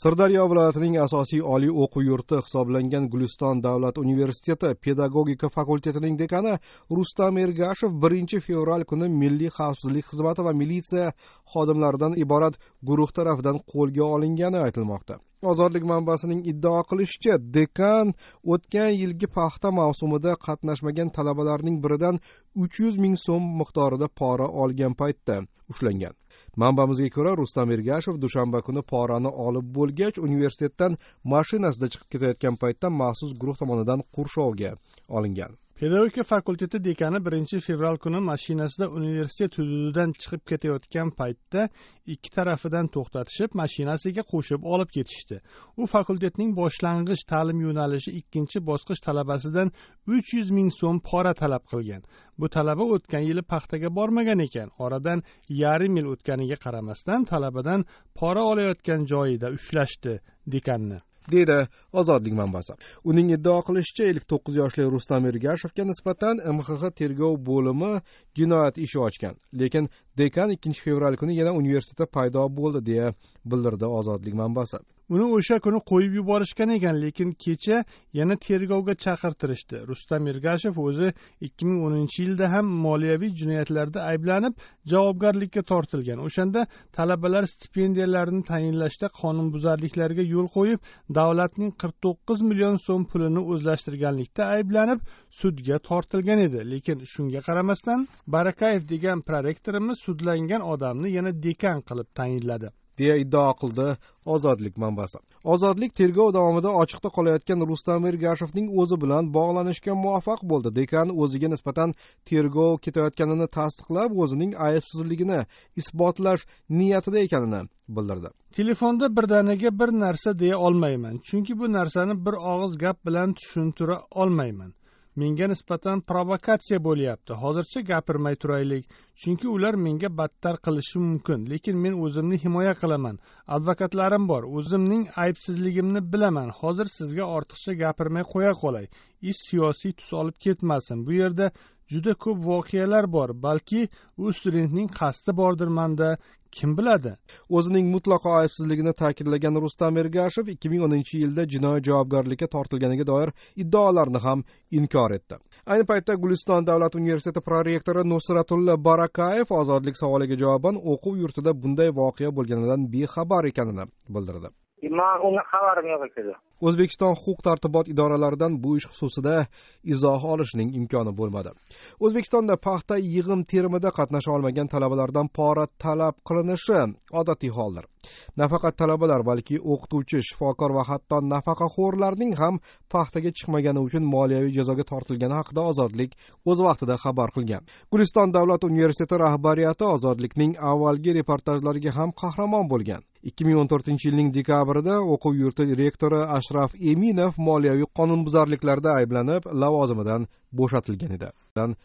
sirdaryo viloyatining asosiy oliy o'quv yurti hisoblangan guliston davlat universiteti pedagogika fakultetining dekani rustam ergashev birinchi fevral kuni milliy xavfsizlik xizmati va militsiya xodimlaridan iborat guruh tarafidan qo'lga olingani aytilmoqda ozodlik manbasining iddao qilishicha dekan o'tgan yilgi paxta mavsumida qatnashmagan talabalarning biridan uch yuz ming so'm miqdorida pora olgan paytda ushlangan manbamizga ko'ra rustam ergashev dushanba kuni porani olib bo'lgach universitetdan mashinasida chiqib ketayotgan paytda maxsus guruh tomonidan qurshovga olingan pedagogika fakulteti dekani birinchi fevral kuni mashinasida universitet hududidan chiqib ketayotgan paytda ikki tarafidan to'xtatishib mashinasiga qo'shib olib ketishdi u fakultetning boshlang'ich ta'lim yo'nalishi ikkinchi bosqich talabasidan uch yuz ming so'm pora talab qilgan bu talaba o'tgan yili paxtaga bormagan ekan oradan yarim yil o'tganiga qaramasdan talabadan pora olayotgan joyida ushlashdi dekanni deydi ozodlik manbasi uning iddao qilishicha ellik to'qqiz yoshli rustam ergashevga nisbatan mxx tergov bo'limi jinoyat ishi ochgan lekin dekan ikkinchi fevral kuni yana universitetda paydo bo'ldi deya bildirdi ozodlik manbasi uni o'sha kuni qo'yib yuborishgan ekan lekin kecha yana tergovga chaqirtirishdi rustam ergashev o'zi ikki ming o'ninchi yilda ham moliyaviy jinoyatlarda ayblanib javobgarlikka tortilgan o'shanda talabalar stipendiyalarini tayinlashda qonunbuzarliklarga yo'l qo'yib davlatning qirq to'qqiz million so'm pulini o'zlashtirganlikda ayblanib sudga tortilgan edi lekin shunga qaramasdan barakayev degan prorektorimiz sudlangan odamni yana dekan qilib tayinladi deya iddao qildi ozodlik manbasi ozodlik tergov davomida ochiqda qolayotgan rustam ergashevning o'zi bilan bog'lanishga muvaffaq bo'ldi dekan o'ziga nisbatan tergov ketayotganini tasdiqlab o'zining aybsizligini isbotlash niyatida ekanini bildirdi telefonda birdaniga bir narsa deya olmayman chunki bu narsani bir og'iz gap bilan tushuntira olmayman menga nisbatan provokatsiya bo'lyapti hozircha gapirmay turaylik chunki ular menga battar qilishi mumkin lekin men o'zimni himoya qilaman advokatlarim bor o'zimning aybsizligimni bilaman hozir sizga ortiqcha gapirmay qo'ya qolay ish siyosiy tus olib ketmasin bu yerda juda ko'p voqealar bor balki u studentning qasdi bordirmanda kim biladi o'zining mutlaqo aybsizligini ta'kidlagan rustam ergashev ikki ming o'ninchi yilda jinoiy javobgarlikka tortilganiga doir iddaolarni ham inkor etdi ayni paytda guliston davlat universiteti prorektori nusratulla barakayev ozodlik savoliga javoban o'quv yurtida bunday voqea bo'lganidan bexabar ekanini bildirdi man unga xabarim yo'q ekanda o'zbekiston huquq tartibot idoralaridan bu ish xususida izoh olishning imkoni bo'lmadi o'zbekistonda paxta yig'im terimida qatnasha olmagan talabalardan pora talab qilinishi odatiy holdir nafaqat talabalar balki o'qituvchi shifokor va hatto nafaqaxo'rlarning ham paxtaga chiqmagani uchun moliyaviy jazoga tortilgani haqida ozodlik o'z vaqtida xabar qilgan guliston davlat universiteti rahbariyati ozodlikning avvalgi reportajlariga ham qahramon bo'lgan ikki ming o'n to'rtinchi yilning dekabrida o'quv yurti rektori ashraf eminov moliyaviy qonunbuzarliklarda ayblanib lavozimidan bo'shatilgan edi